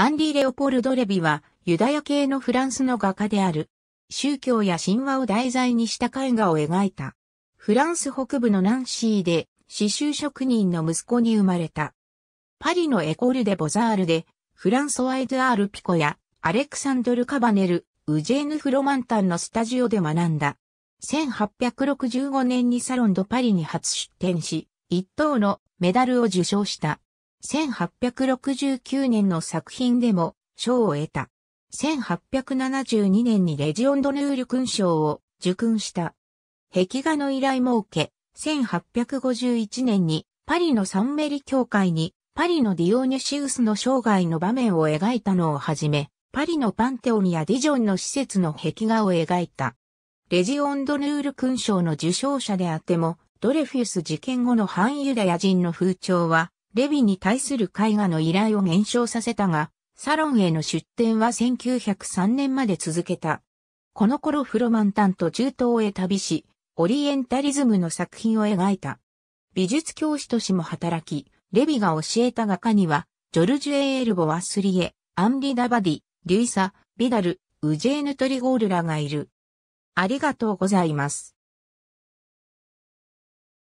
アンリー・レオポルド・レビは、ユダヤ系のフランスの画家である。宗教や神話を題材にした絵画を描いた。フランス北部のナンシーで、刺繍職人の息子に生まれた。パリのエコール・デ・ボザールで、フランソワイズ・アール・ピコや、アレクサンドル・カバネル、ウジェーヌ・フロマンタンのスタジオで学んだ。1865年にサロンド・パリに初出展し、一等のメダルを受賞した。1869年の作品でも賞を得た。1872年にレジオンドヌール勲章を受勲した。壁画の依頼も受け、1851年にパリのサンメリ協会にパリのディオーニュシウスの生涯の場面を描いたのをはじめ、パリのパンテオンやディジョンの施設の壁画を描いた。レジオンドヌール勲章の受章者であっても、ドレフィウス事件後の反ユダヤ人の風潮はレビに対する絵画の依頼を減少させたが、サロンへの出展は1903年まで続けた。この頃フロマンタンと中東へ旅し、オリエンタリズムの作品を描いた。美術教師としても働き、レビが教えた画家には、ジョルジュ・エール・ボワスリエ、アンリ・ダバディ、リュイサ、ビダル、ウジェーヌ・トリゴールらがいる。ありがとうございます。